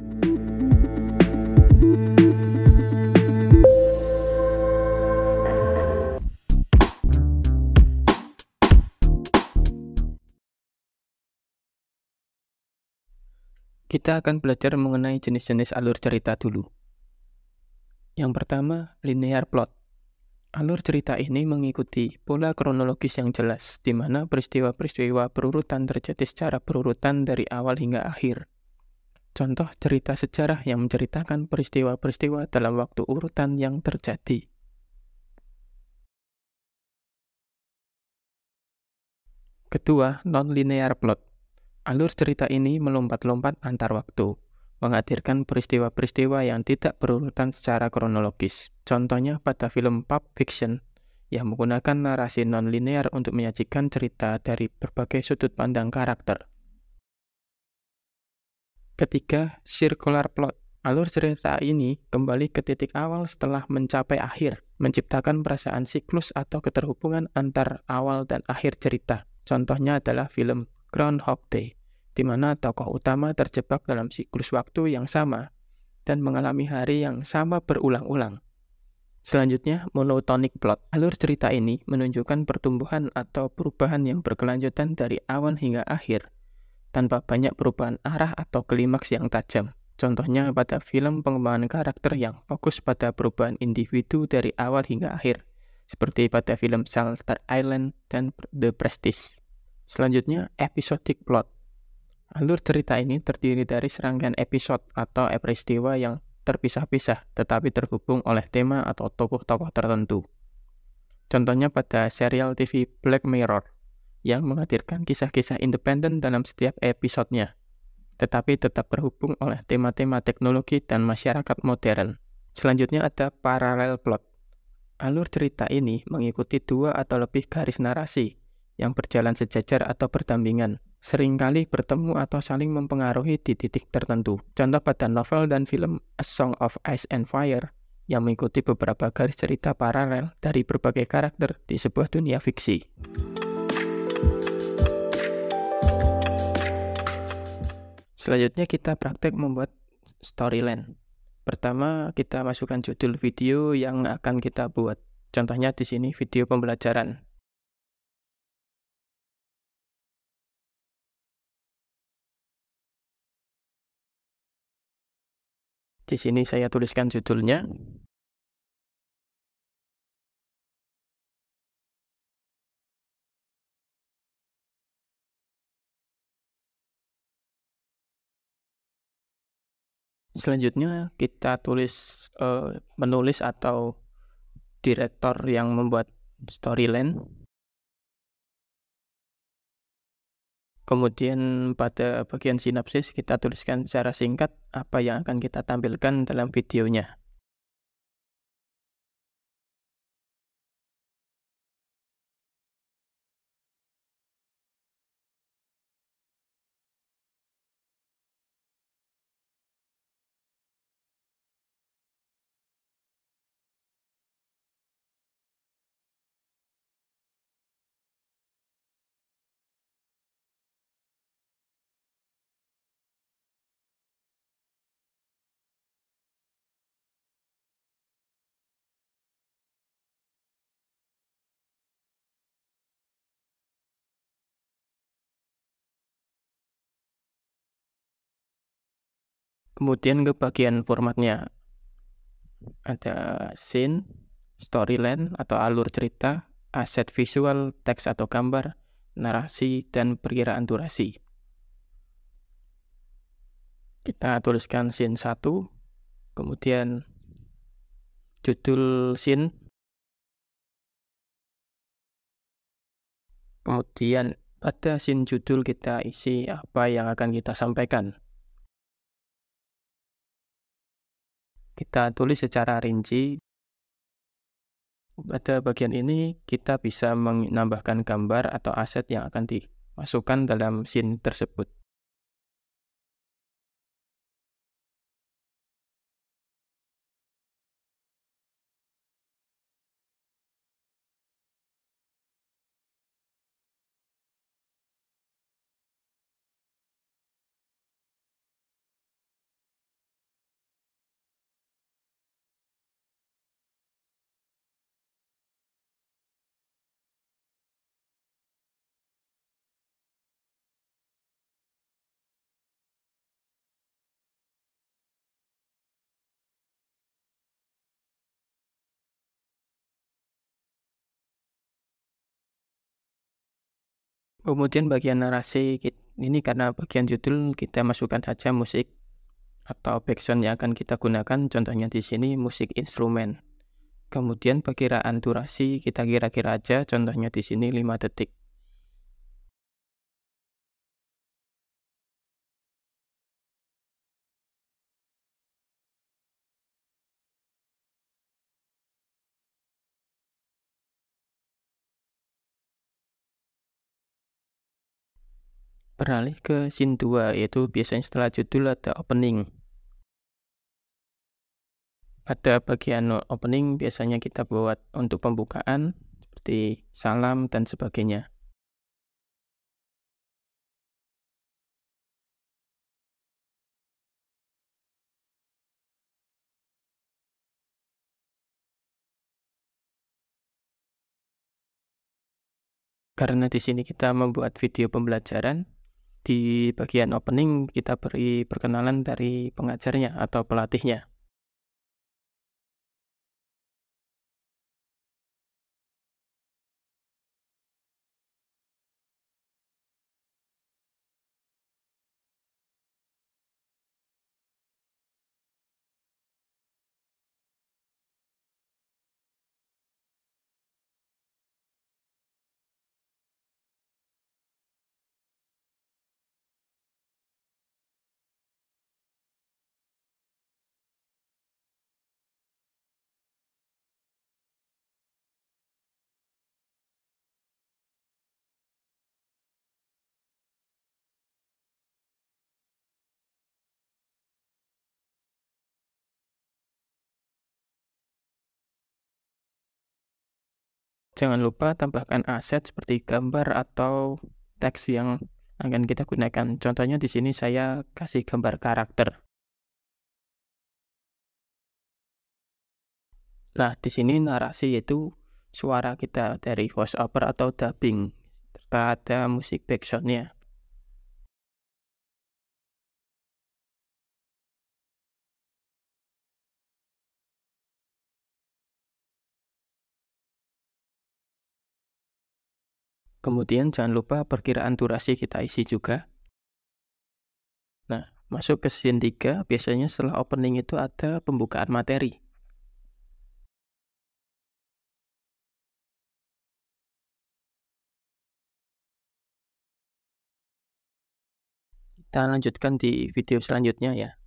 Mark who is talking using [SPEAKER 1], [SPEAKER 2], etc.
[SPEAKER 1] Kita akan belajar mengenai jenis-jenis alur cerita dulu. Yang pertama, linear plot.
[SPEAKER 2] Alur cerita ini mengikuti pola kronologis yang jelas, di mana peristiwa-peristiwa berurutan terjadi secara berurutan dari awal hingga akhir. Contoh
[SPEAKER 1] cerita sejarah yang menceritakan peristiwa-peristiwa dalam waktu urutan yang terjadi. Kedua, non-linear plot. Alur cerita ini melompat-lompat antar waktu,
[SPEAKER 2] menghadirkan peristiwa-peristiwa yang tidak berurutan secara kronologis. Contohnya pada film Pulp Fiction yang menggunakan narasi non-linear untuk menyajikan cerita dari berbagai sudut pandang karakter. Ketiga, circular plot. Alur cerita ini kembali ke titik awal setelah mencapai akhir, menciptakan perasaan siklus atau keterhubungan antar awal dan akhir cerita. Contohnya adalah film Groundhog Day, di mana tokoh utama terjebak dalam siklus waktu yang sama dan mengalami hari yang sama berulang-ulang. Selanjutnya, monotonic plot. Alur cerita ini menunjukkan pertumbuhan atau perubahan yang berkelanjutan dari awal hingga akhir, tanpa banyak perubahan arah atau klimaks yang tajam. Contohnya pada film pengembangan karakter yang fokus pada perubahan individu dari awal hingga akhir, seperti pada film Shutter Island dan The Prestige. Selanjutnya, episodic plot. Alur cerita ini terdiri dari serangkaian episode atau peristiwa yang terpisah-pisah tetapi terhubung oleh tema atau tokoh-tokoh tertentu. Contohnya pada serial TV Black Mirror, yang menghadirkan kisah-kisah independen dalam setiap episodenya, tetapi tetap terhubung oleh tema-tema teknologi dan masyarakat modern. Selanjutnya ada Parallel plot. Alur cerita ini mengikuti dua atau lebih garis narasi yang berjalan sejajar atau berdampingan, seringkali bertemu atau saling mempengaruhi di titik tertentu. Contoh pada novel dan film A Song of Ice and Fire yang mengikuti beberapa garis cerita paralel dari berbagai karakter di sebuah dunia fiksi. Selanjutnya kita praktek membuat storyline. Pertama, kita masukkan judul video yang akan kita
[SPEAKER 3] buat. Contohnya di sini video pembelajaran. Di sini saya tuliskan judulnya. selanjutnya kita tulis uh, menulis atau
[SPEAKER 1] direktor yang membuat storyline. Kemudian pada bagian sinopsis kita tuliskan secara singkat
[SPEAKER 3] apa yang akan kita tampilkan dalam videonya. kemudian ke bagian formatnya ada scene
[SPEAKER 2] storyline atau alur cerita aset visual teks atau gambar narasi dan perkiraan durasi kita tuliskan
[SPEAKER 1] scene 1 kemudian judul scene kemudian pada scene judul kita isi apa yang akan kita sampaikan kita tulis secara rinci. Pada bagian ini kita bisa menambahkan gambar atau aset yang akan
[SPEAKER 3] dimasukkan dalam scene tersebut. Kemudian
[SPEAKER 1] bagian narasi ini karena bagian judul kita masukkan saja musik
[SPEAKER 2] atau background yang akan kita gunakan contohnya di sini musik instrumen. Kemudian
[SPEAKER 3] perkiraan durasi kita kira-kira aja contohnya di sini 5 detik. beralih ke scene 2 yaitu biasanya setelah judul ada opening.
[SPEAKER 1] Pada bagian opening biasanya kita buat
[SPEAKER 3] untuk pembukaan seperti salam dan sebagainya. karena di sini kita membuat
[SPEAKER 1] video pembelajaran, di bagian opening kita beri perkenalan dari
[SPEAKER 3] pengajarnya atau pelatihnya. Jangan lupa tambahkan aset seperti gambar atau
[SPEAKER 1] teks yang akan kita gunakan. Contohnya di sini saya kasih gambar karakter. Nah, di sini narasi yaitu suara kita dari voice over atau dubbing serta musik
[SPEAKER 3] backsoundnya. Kemudian jangan lupa perkiraan durasi kita isi juga. Nah, masuk ke scene 3, biasanya setelah opening itu ada pembukaan materi. Kita lanjutkan di video selanjutnya ya.